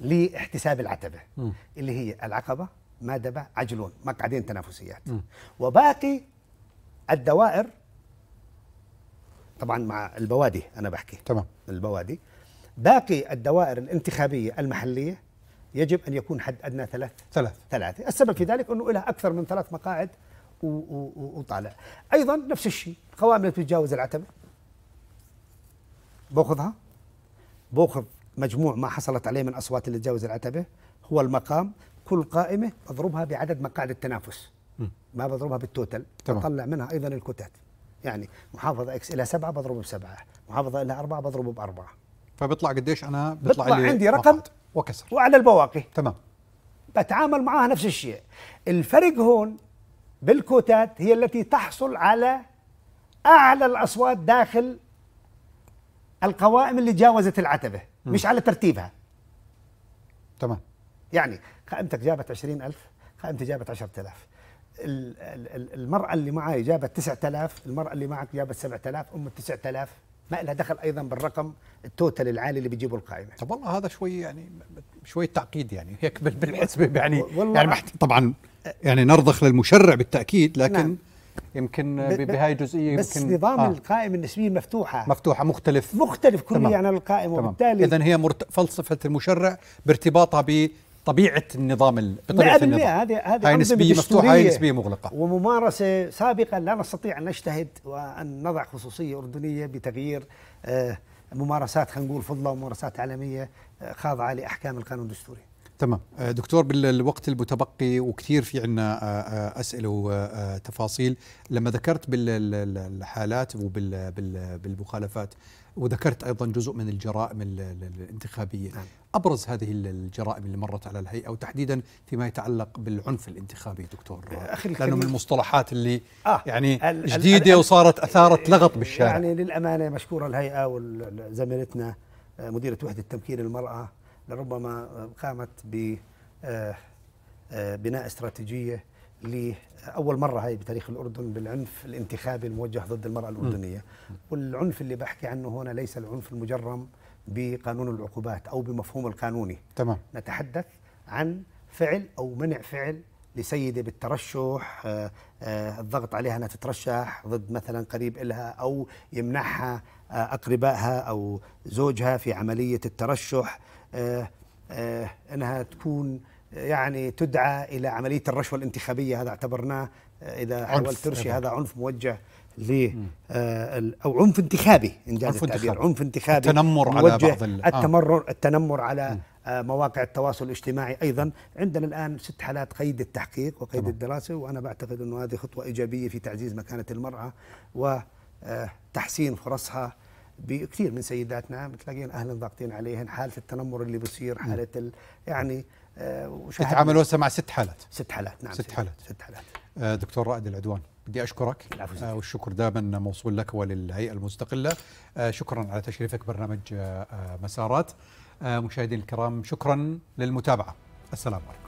S2: لاحتساب العتبه م. اللي هي العقبه مادبه عجلون مقعدين تنافسيات م. وباقي الدوائر طبعا مع البوادي انا بحكي تمام البوادي باقي الدوائر الانتخابيه المحليه يجب ان يكون حد ادنى ثلاث ثلاث ثلاثه السبب في ذلك انه لها اكثر من ثلاث مقاعد وطالع ايضا نفس الشيء قوائم اللي بتتجاوز العتبه باخذها باخذ مجموع ما حصلت عليه من اصوات اللي تجاوز العتبه هو المقام كل قائمه اضربها بعدد مقاعد التنافس م. ما بضربها بالتوتل تمام. بطلع منها ايضا الكتات يعني محافظة اكس لها سبعة بضربه بسبعة محافظة لها أربعة بضربه بأربعة فبيطلع قديش أنا بيطلع, بيطلع عندي رقم وكسر وعلى البواقي تمام بتعامل معها نفس الشيء الفرق هون بالكوتات هي التي تحصل على أعلى الأصوات داخل القوائم اللي جاوزت العتبة م. مش على ترتيبها تمام يعني قائمتك جابت 20000 قائمتي جابت 10000 المرأة اللي معي جابت 9000 المرأة اللي معك جابت 7000 أم 9000 ما لها دخل أيضا بالرقم التوتال العالي اللي بيجيبه القائمة طب والله هذا شوي يعني شوي تعقيد
S1: يعني هيك بالحسبة يعني يعني طبعا يعني نرضخ للمشرع بالتأكيد لكن نعم. يمكن بهاي الجزئيه يمكن بس نظام آه
S2: القائمه النسبيه مفتوحه
S1: مفتوحه مختلف مختلف كليا عن القائمه وبالتالي اذا هي مرت... فلسفه المشرع بارتباطها طبيعه النظام بطبيعه النظام هذه هذه هاي نسبيه مفتوحه هاي نسبيه مغلقه
S2: وممارسه سابقه لا نستطيع ان نجتهد وان نضع خصوصيه اردنيه بتغيير آه، ممارسات خلينا نقول فضله وممارسات عالميه آه، خاضعه لاحكام القانون الدستوري
S1: تمام آه، دكتور بالوقت المتبقي وكثير في عنا اسئله وتفاصيل لما ذكرت بالحالات وبالمخالفات وذكرت ايضا جزء من الجرائم الانتخابيه نعم. ابرز هذه الجرائم اللي مرت على الهيئه وتحديدا فيما يتعلق بالعنف الانتخابي دكتور اخي لانه من المصطلحات اللي آه يعني الـ جديده الـ وصارت اثارت لغط بالشارع يعني
S2: للامانه مشكوره الهيئه وزميلتنا آه، مديره وحده تمكين المراه لربما قامت ب آه، آه، بناء استراتيجيه لأول مرة هاي بتاريخ الأردن بالعنف الانتخابي الموجه ضد المرأة الأردنية والعنف اللي بحكي عنه هنا ليس العنف المجرم بقانون العقوبات أو بمفهوم القانوني تمام نتحدث عن فعل أو منع فعل لسيدة بالترشح آه، آه، الضغط عليها أنها تترشح ضد مثلا قريب إلها أو يمنعها آه، أقربائها أو زوجها في عملية الترشح أنها تكون يعني تدعى الى عمليه الرشوه الانتخابيه هذا اعتبرناه آه، اذا حاولت ترشي هذا عنف موجه ل آه، او عنف انتخابي ان جاز عنف التعبير انتخابي. عنف انتخابي التنمر على بعض آه. التمرر آه. التنمر على مواقع التواصل الاجتماعي ايضا عندنا الان ست حالات قيد التحقيق وقيد طبعا. الدراسه وانا بعتقد انه هذه خطوه ايجابيه في تعزيز مكانه المراه وتحسين فرصها بكثير من سيداتنا بتلاقيهم اهلا ضاغطين عليهن حاله التنمر اللي بصير حاله يعني آه، وشاهدنا تعاملوا هسه
S1: مع ست حالات ست حالات نعم ست حالات ست حالات آه، دكتور رائد العدوان بدي اشكرك آه والشكر دائما موصول لك وللهيئه المستقله آه شكرا على تشريفك برنامج آه, آه، مسارات مشاهدينا الكرام شكرا للمتابعه السلام عليكم